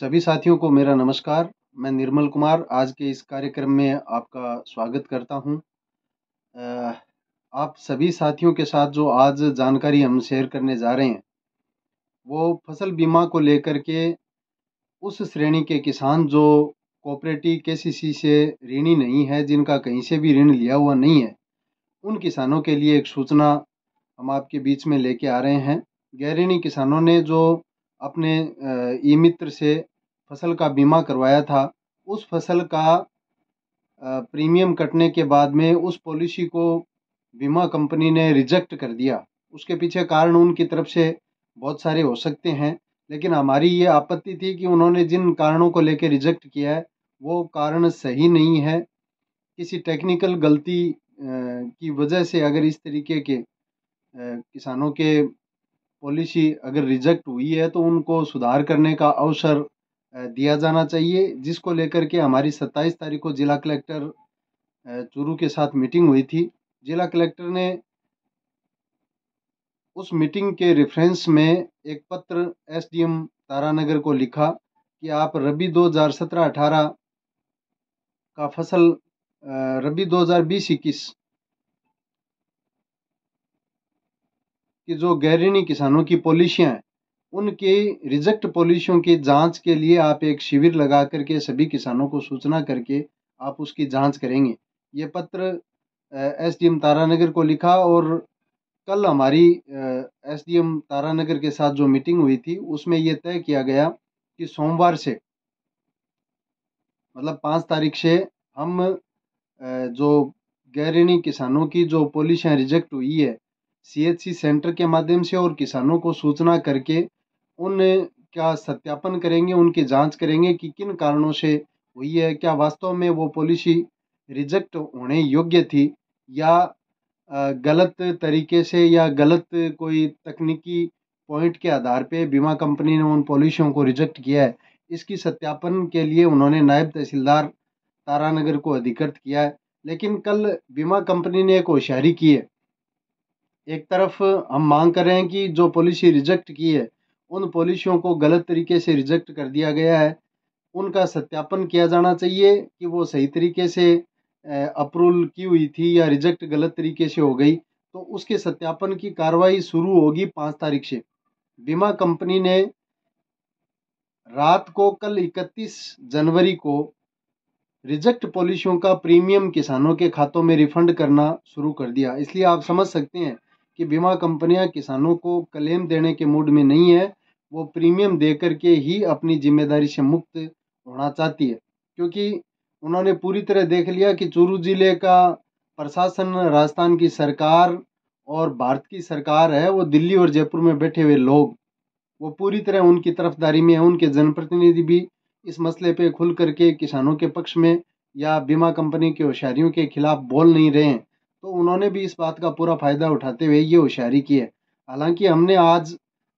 सभी साथियों को मेरा नमस्कार मैं निर्मल कुमार आज के इस कार्यक्रम में आपका स्वागत करता हूं आप सभी साथियों के साथ जो आज जानकारी हम शेयर करने जा रहे हैं वो फसल बीमा को लेकर के उस श्रेणी के किसान जो कोऑपरेटिव केसीसी से ऋणी नहीं है जिनका कहीं से भी ऋण लिया हुआ नहीं है उन किसानों के लिए एक सूचना हम आपके बीच में लेके आ रहे हैं गैरिणी किसानों ने जो अपने ई मित्र से फसल का बीमा करवाया था उस फसल का प्रीमियम कटने के बाद में उस पॉलिसी को बीमा कंपनी ने रिजेक्ट कर दिया उसके पीछे कारण उनकी तरफ से बहुत सारे हो सकते हैं लेकिन हमारी ये आपत्ति थी कि उन्होंने जिन कारणों को लेकर रिजेक्ट किया है वो कारण सही नहीं है किसी टेक्निकल गलती की वजह से अगर इस तरीके के किसानों के पॉलिसी अगर रिजेक्ट हुई है तो उनको सुधार करने का अवसर दिया जाना चाहिए जिसको लेकर के हमारी सत्ताईस तारीख को जिला कलेक्टर चूरू के साथ मीटिंग हुई थी जिला कलेक्टर ने उस मीटिंग के रेफरेंस में एक पत्र एसडीएम तारानगर को लिखा कि आप रबी 2017-18 का फसल रबी 2020-21 की जो गैरऋणी किसानों की पॉलिसियाँ हैं उनके रिजेक्ट पॉलिसियों की जांच के लिए आप एक शिविर लगा करके सभी किसानों को सूचना करके आप उसकी जांच करेंगे ये पत्र एस डी एम तारानगर को लिखा और कल हमारी एस डी एम तारानगर के साथ जो मीटिंग हुई थी उसमें ये तय किया गया कि सोमवार से मतलब पाँच तारीख से हम जो गैरणी किसानों की जो पॉलिसियाँ रिजेक्ट हुई है सीएचसी सेंटर के माध्यम से और किसानों को सूचना करके उन का सत्यापन करेंगे उनकी जाँच करेंगे कि किन कारणों से हुई है क्या वास्तव में वो पॉलिसी रिजेक्ट होने योग्य थी या गलत तरीके से या गलत कोई तकनीकी पॉइंट के आधार पे बीमा कंपनी ने उन पॉलिसियों को रिजेक्ट किया है इसकी सत्यापन के लिए उन्होंने नायब तहसीलदार तारानगर को अधिकृत किया है लेकिन कल बीमा कंपनी ने एक होशियारी की है एक तरफ हम मांग कर रहे हैं कि जो पॉलिसी रिजेक्ट की है उन पॉलिसियों को गलत तरीके से रिजेक्ट कर दिया गया है उनका सत्यापन किया जाना चाहिए कि वो सही तरीके से अप्रूवल की हुई थी या रिजेक्ट गलत तरीके से हो गई तो उसके सत्यापन की कार्रवाई शुरू होगी पाँच तारीख से बीमा कंपनी ने रात को कल 31 जनवरी को रिजेक्ट पॉलिसियों का प्रीमियम किसानों के खातों में रिफंड करना शुरू कर दिया इसलिए आप समझ सकते हैं कि बीमा कंपनियां किसानों को क्लेम देने के मूड में नहीं है वो प्रीमियम दे करके ही अपनी जिम्मेदारी से मुक्त होना चाहती है क्योंकि उन्होंने पूरी तरह देख लिया कि चूरू ज़िले का प्रशासन राजस्थान की सरकार और भारत की सरकार है वो दिल्ली और जयपुर में बैठे हुए लोग वो पूरी तरह उनकी तरफदारी में है उनके जनप्रतिनिधि भी इस मसले पे खुल करके किसानों के पक्ष में या बीमा कंपनी के होशियारियों के खिलाफ बोल नहीं रहे हैं तो उन्होंने भी इस बात का पूरा फ़ायदा उठाते हुए ये होशियारी की है हालांकि हमने आज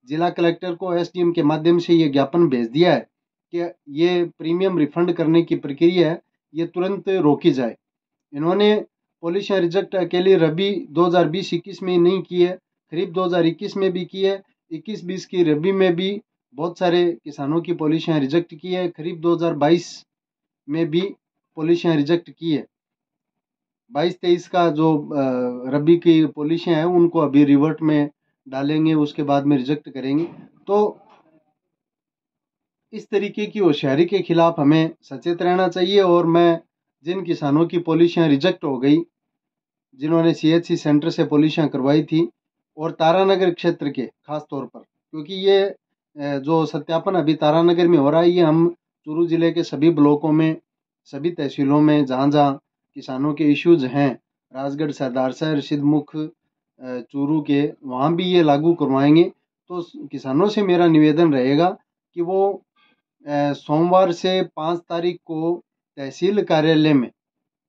जिला कलेक्टर को एसडीएम के माध्यम से ये ज्ञापन भेज दिया है कि ये प्रीमियम रिफंड करने की प्रक्रिया है ये तुरंत रोकी जाए इन्होंने पॉलिसियाँ रिजेक्ट अकेले रबी दो हज़ार में नहीं की है खरीब इक्कीस में भी की है इक्कीस बीस की रबी में भी बहुत सारे किसानों की पॉलिसियाँ रिजेक्ट की है खरीब 2022 में भी पॉलिसियाँ रिजेक्ट की है बाईस तेईस का जो रबी की पॉलिसियाँ हैं उनको अभी रिवर्ट में डालेंगे उसके बाद में रिजेक्ट करेंगे तो इस तरीके की होशियारी के खिलाफ हमें सचेत रहना चाहिए और मैं जिन किसानों की पॉलिसियाँ रिजेक्ट हो गई जिन्होंने सीएचसी सेंटर से पॉलिसियाँ करवाई थी और तारानगर क्षेत्र के खास तौर पर क्योंकि ये जो सत्यापन अभी तारानगर में हो रहा है ये हम चूरू ज़िले के सभी ब्लॉकों में सभी तहसीलों में जहाँ जहाँ किसानों के इश्यूज हैं राजगढ़ सरदारसर सिद्धमुख चूरू के वहाँ भी ये लागू करवाएंगे तो किसानों से मेरा निवेदन रहेगा कि वो सोमवार से पाँच तारीख को तहसील कार्यालय में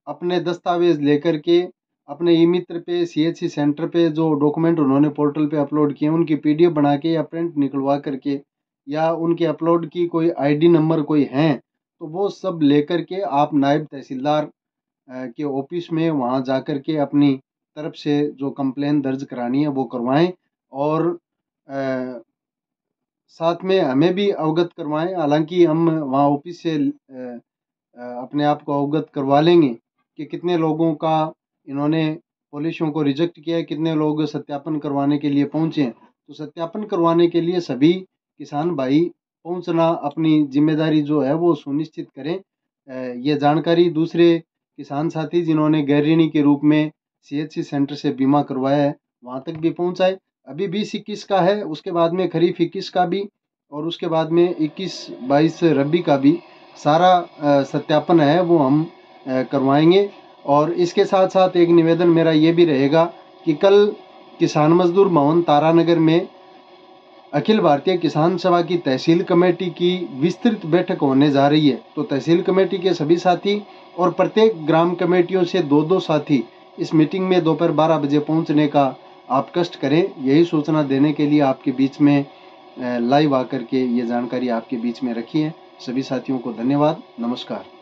अपने दस्तावेज़ लेकर के अपने ई मित्र पे सीएचसी सेंटर पे जो डॉक्यूमेंट उन्होंने पोर्टल पे अपलोड किए उनकी पीडीएफ बना के या प्रिंट निकलवा करके या उनके अपलोड की कोई आईडी नंबर कोई हैं तो वो सब लेकर के आप नायब तहसीलदार के ऑफिस में वहाँ जा कर के अपनी तरफ से जो कंप्लेन दर्ज करानी है वो करवाएं और साथ में हमें भी अवगत करवाएं हालांकि हम वहाँ ऑफिस से अपने आप को अवगत करवा लेंगे कि कितने लोगों का इन्होंने पॉलिसियों को रिजेक्ट किया है कितने लोग सत्यापन करवाने के लिए पहुँचे हैं तो सत्यापन करवाने के लिए सभी किसान भाई पहुँचना अपनी जिम्मेदारी जो है वो सुनिश्चित करें ये जानकारी दूसरे किसान साथी जिन्होंने गैर ऋणी के रूप में सीएचसी सेंटर से बीमा करवाया है वहाँ तक भी पहुँचाए अभी बीस इक्कीस का है उसके बाद में खरीफ इक्कीस का भी और उसके बाद में इक्कीस बाईस रबी का भी सारा सत्यापन है वो हम करवाएंगे और इसके साथ साथ एक निवेदन मेरा ये भी रहेगा कि कल किसान मजदूर भवन तारानगर में अखिल भारतीय किसान सभा की तहसील कमेटी की विस्तृत बैठक होने जा रही है तो तहसील कमेटी के सभी साथी और प्रत्येक ग्राम कमेटियों से दो दो साथी इस मीटिंग में दोपहर बारह बजे पहुंचने का आप कष्ट करें यही सूचना देने के लिए आपके बीच में लाइव आकर के ये जानकारी आपके बीच में रखी है सभी साथियों को धन्यवाद नमस्कार